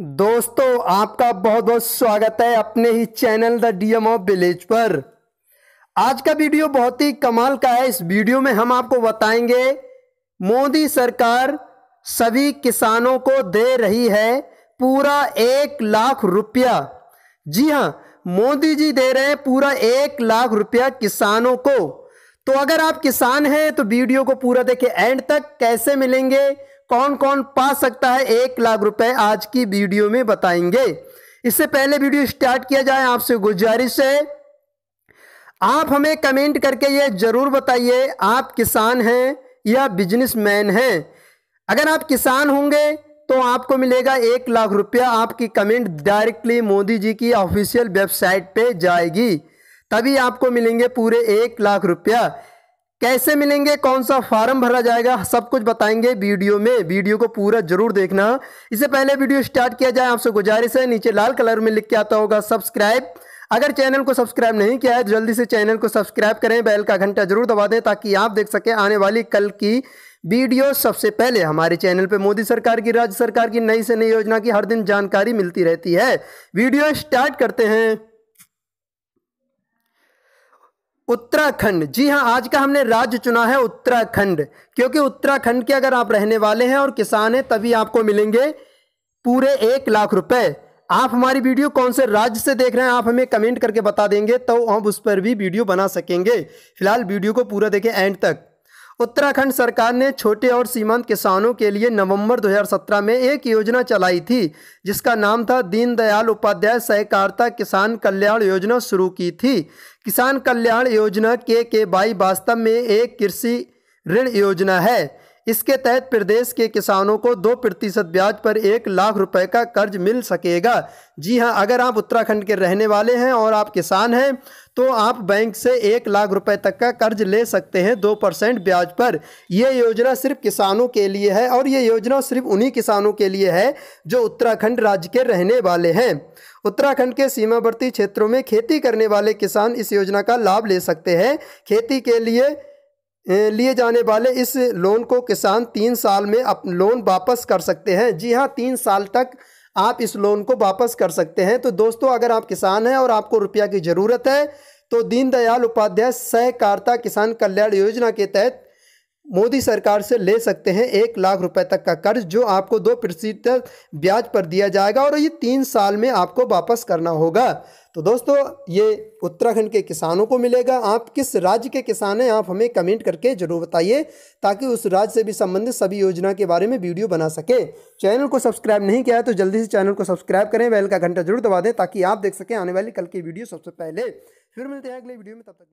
दोस्तों आपका बहुत बहुत स्वागत है अपने ही channel the DM of village पर आज का वीडियो बहुत ही कमाल का है इस वीडियो में हम आपको बताएंगे मोदी सरकार सभी किसानों को दे रही है पूरा एक लाख रुपया जी हां मोदी जी दे रहे हैं पूरा एक लाख रुपया किसानों को तो अगर आप किसान हैं तो वीडियो को पूरा देखें एंड तक कैसे मिलेंगे कौन कौन पा सकता है एक लाख रुपए आज की वीडियो में बताएंगे इससे पहले वीडियो स्टार्ट किया जाए आपसे गुजारिश है आप हमें कमेंट करके ये ज़रूर बताइए आप किसान हैं या बिजनेसमैन हैं अगर आप किसान होंगे तो आपको मिलेगा एक लाख रुपया आपकी कमेंट डायरेक्टली मोदी जी की ऑफिशियल वेबसाइट पे जाएगी तभी आपको मिलेंगे पूरे एक लाख रुपया कैसे मिलेंगे कौन सा फॉर्म भरा जाएगा सब कुछ बताएंगे वीडियो में वीडियो को पूरा जरूर देखना इससे पहले वीडियो स्टार्ट किया जाए आपसे गुजारिश है नीचे लाल कलर में लिख के आता होगा सब्सक्राइब अगर चैनल को सब्सक्राइब नहीं किया है तो जल्दी से चैनल को सब्सक्राइब करें बैल का घंटा जरूर दबा दें ताकि आप देख सकें आने वाली कल की वीडियो सबसे पहले हमारे चैनल पर मोदी सरकार की राज्य सरकार की नई से नई योजना की हर दिन जानकारी मिलती रहती है वीडियो स्टार्ट करते हैं उत्तराखंड जी हाँ आज का हमने राज्य चुना है उत्तराखंड क्योंकि उत्तराखंड के अगर आप रहने वाले हैं और किसान हैं तभी आपको मिलेंगे पूरे एक लाख रुपए आप हमारी वीडियो कौन से राज्य से देख रहे हैं आप हमें कमेंट करके बता देंगे तो हम उस पर भी वीडियो बना सकेंगे फिलहाल वीडियो को पूरा देखें एंड तक उत्तराखंड सरकार ने छोटे और सीमांत किसानों के लिए नवंबर 2017 में एक योजना चलाई थी जिसका नाम था दीनदयाल उपाध्याय सहकारिता किसान कल्याण योजना शुरू की थी किसान कल्याण योजना के के बाई वास्तव में एक कृषि ऋण योजना है इसके तहत प्रदेश के किसानों को दो प्रतिशत ब्याज पर एक लाख रुपए का कर्ज मिल सकेगा जी हाँ अगर आप उत्तराखंड के रहने वाले हैं और आप किसान हैं तो आप बैंक से एक लाख रुपए तक का कर्ज ले सकते हैं दो परसेंट ब्याज पर यह योजना सिर्फ किसानों के लिए है और ये योजना सिर्फ उन्हीं किसानों के लिए है जो उत्तराखंड राज्य के रहने वाले हैं उत्तराखंड के सीमावर्ती क्षेत्रों में खेती करने वाले किसान इस योजना का लाभ ले सकते हैं खेती के लिए लिए जाने वाले इस लोन को किसान तीन साल में अप लोन वापस कर सकते हैं जी हाँ तीन साल तक आप इस लोन को वापस कर सकते हैं तो दोस्तों अगर आप किसान हैं और आपको रुपया की ज़रूरत है तो दीनदयाल उपाध्याय सहकारिता किसान कल्याण योजना के तहत मोदी सरकार से ले सकते हैं एक लाख रुपए तक का कर्ज जो आपको दो प्रतिशत ब्याज पर दिया जाएगा और ये तीन साल में आपको वापस करना होगा तो दोस्तों ये उत्तराखंड के किसानों को मिलेगा आप किस राज्य के किसान हैं आप हमें कमेंट करके ज़रूर बताइए ताकि उस राज्य से भी संबंधित सभी योजना के बारे में वीडियो बना सके चैनल को सब्सक्राइब नहीं किया है तो जल्दी से चैनल को सब्सक्राइब करें बेल का घंटा जरूर दबा दें ताकि आप देख सकें आने वाली कल की वीडियो सबसे पहले फिर मिलते हैं अगले वीडियो में तब तक